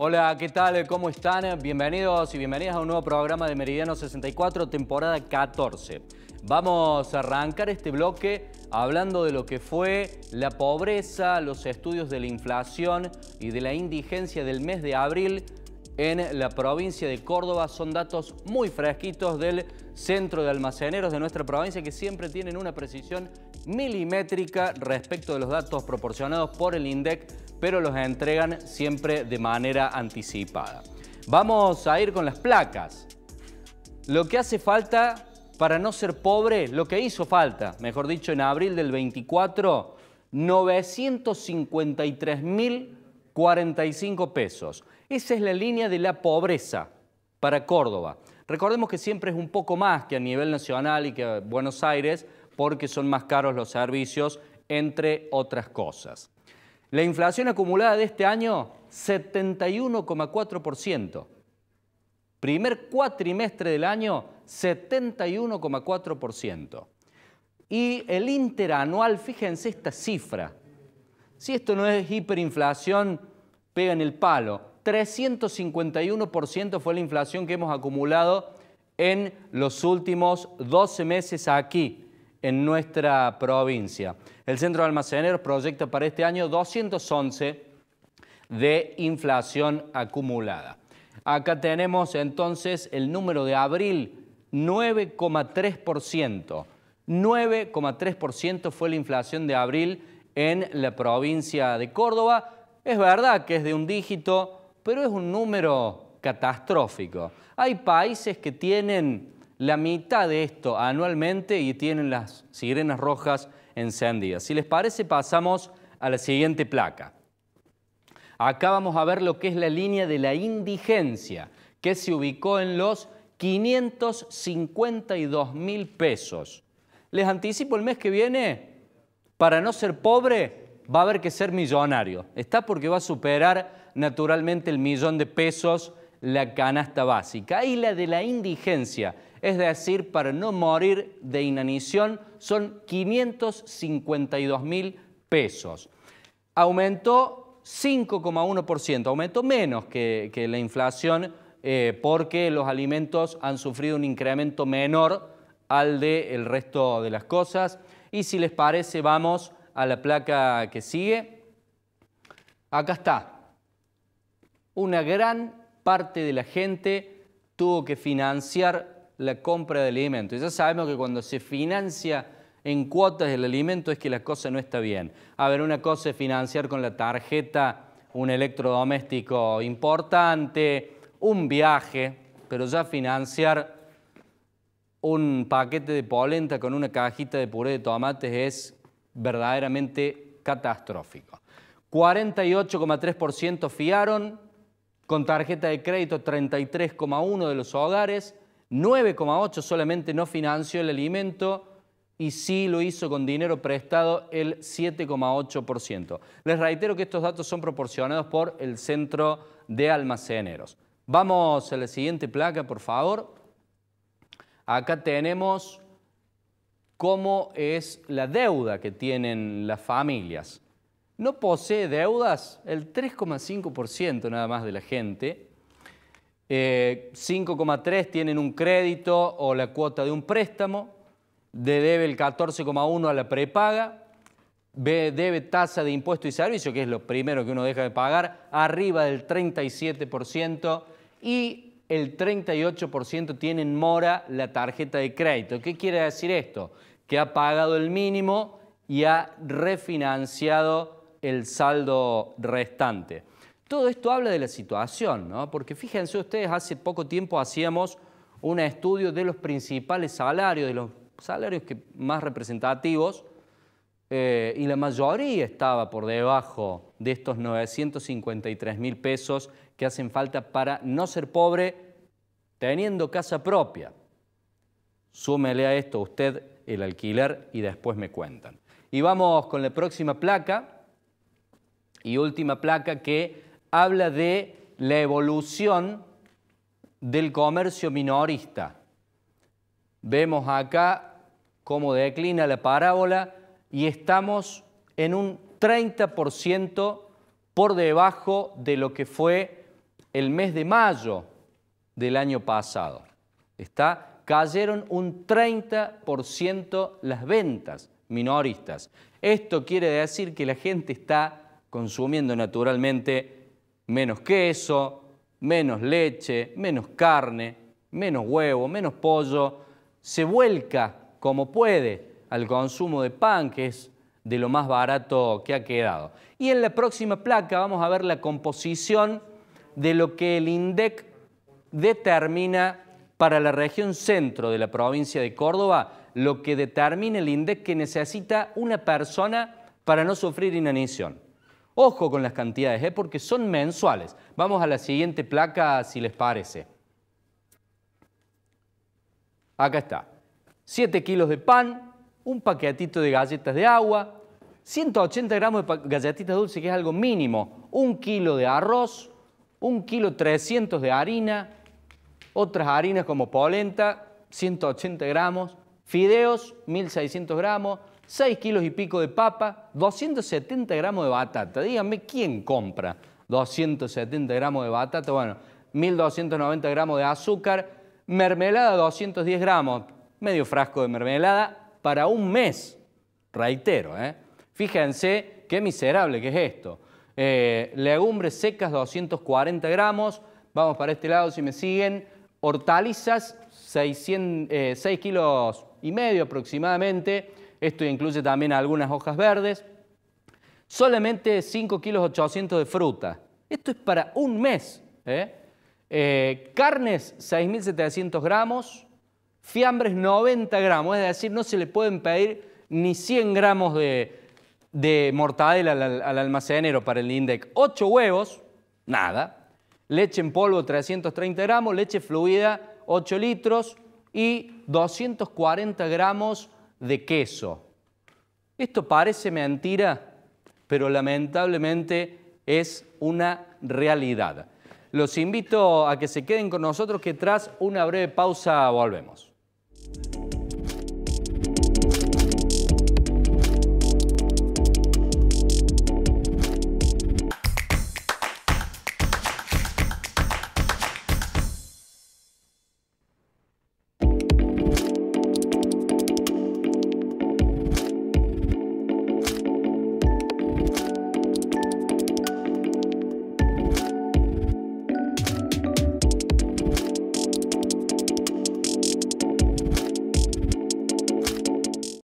Hola, ¿qué tal? ¿Cómo están? Bienvenidos y bienvenidas a un nuevo programa de Meridiano 64, temporada 14. Vamos a arrancar este bloque hablando de lo que fue la pobreza, los estudios de la inflación y de la indigencia del mes de abril en la provincia de Córdoba. Son datos muy fresquitos del Centro de Almaceneros de nuestra provincia que siempre tienen una precisión milimétrica respecto de los datos proporcionados por el INDEC, pero los entregan siempre de manera anticipada. Vamos a ir con las placas. Lo que hace falta para no ser pobre, lo que hizo falta, mejor dicho, en abril del 24, 953.045 pesos. Esa es la línea de la pobreza para Córdoba. Recordemos que siempre es un poco más que a nivel nacional y que Buenos Aires, porque son más caros los servicios, entre otras cosas. La inflación acumulada de este año, 71,4%. Primer cuatrimestre del año, 71,4%. Y el interanual, fíjense esta cifra. Si esto no es hiperinflación, pega en el palo. 351% fue la inflación que hemos acumulado en los últimos 12 meses aquí en nuestra provincia. El Centro de Almaceneros proyecta para este año 211 de inflación acumulada. Acá tenemos entonces el número de abril, 9,3%. 9,3% fue la inflación de abril en la provincia de Córdoba. Es verdad que es de un dígito, pero es un número catastrófico. Hay países que tienen la mitad de esto anualmente y tienen las sirenas rojas encendidas. Si les parece, pasamos a la siguiente placa. Acá vamos a ver lo que es la línea de la indigencia, que se ubicó en los 552 mil pesos. Les anticipo el mes que viene, para no ser pobre, va a haber que ser millonario. Está porque va a superar naturalmente el millón de pesos la canasta básica. Y la de la indigencia, es decir, para no morir de inanición, son 552 mil pesos. Aumentó 5,1%, aumentó menos que, la inflación eh, porque los alimentos han sufrido un incremento menor al del el resto de las cosas. Y si les parece, vamos a la placa que sigue. Acá está. Una gran parte de la gente tuvo que financiar la compra de alimentos. ya sabemos que cuando se financia en cuotas el alimento es que la cosa no está bien. A ver, una cosa es financiar con la tarjeta un electrodoméstico importante, un viaje, pero ya financiar un paquete de polenta con una cajita de puré de tomates es verdaderamente catastrófico. 48,3% fiaron, con tarjeta de crédito 33,1% de los hogares, 9,8 solamente no financió el alimento y sí lo hizo con dinero prestado el 7,8%. Les reitero que estos datos son proporcionados por el Centro de Almaceneros. Vamos a la siguiente placa, por favor. Acá tenemos cómo es la deuda que tienen las familias. No posee deudas el 3,5% nada más de la gente, 5,3 eh, tienen un crédito o la cuota de un préstamo, de debe el 14,1 a la prepaga, debe tasa de impuesto y servicio, que es lo primero que uno deja de pagar, arriba del 37% y el 38% tienen mora la tarjeta de crédito. ¿Qué quiere decir esto? Que ha pagado el mínimo y ha refinanciado el saldo restante. Todo esto habla de la situación, ¿no? porque fíjense ustedes, hace poco tiempo hacíamos un estudio de los principales salarios, de los salarios que, más representativos, eh, y la mayoría estaba por debajo de estos 953 mil pesos que hacen falta para no ser pobre teniendo casa propia. Súmele a esto usted el alquiler y después me cuentan. Y vamos con la próxima placa y última placa que habla de la evolución del comercio minorista. Vemos acá cómo declina la parábola y estamos en un 30% por debajo de lo que fue el mes de mayo del año pasado. Está, cayeron un 30% las ventas minoristas. Esto quiere decir que la gente está consumiendo naturalmente menos queso, menos leche, menos carne, menos huevo, menos pollo, se vuelca como puede al consumo de pan, que es de lo más barato que ha quedado. Y en la próxima placa vamos a ver la composición de lo que el INDEC determina para la región centro de la provincia de Córdoba, lo que determina el INDEC que necesita una persona para no sufrir inanición. Ojo con las cantidades, ¿eh? porque son mensuales. Vamos a la siguiente placa si les parece. Acá está. 7 kilos de pan, un paquetito de galletas de agua, 180 gramos de galletitas dulces, que es algo mínimo, un kilo de arroz, un kilo 300 de harina, otras harinas como polenta, 180 gramos, fideos, 1600 gramos, 6 kilos y pico de papa, 270 gramos de batata. Díganme, ¿quién compra 270 gramos de batata? Bueno, 1290 gramos de azúcar, mermelada 210 gramos, medio frasco de mermelada para un mes. Reitero, ¿eh? Fíjense qué miserable que es esto. Eh, legumbres secas 240 gramos, vamos para este lado si me siguen. Hortalizas 6 eh, kilos y medio aproximadamente. Esto incluye también algunas hojas verdes. Solamente 5 kilos 800 de fruta. Esto es para un mes. ¿eh? Eh, carnes, 6.700 gramos. Fiambres, 90 gramos. Es decir, no se le pueden pedir ni 100 gramos de, de mortadela al, al, almacenero para el INDEC. 8 huevos, nada. Leche en polvo, 330 gramos. Leche fluida, 8 litros. Y 240 gramos de queso. Esto parece mentira, pero lamentablemente es una realidad. Los invito a que se queden con nosotros que tras una breve pausa volvemos.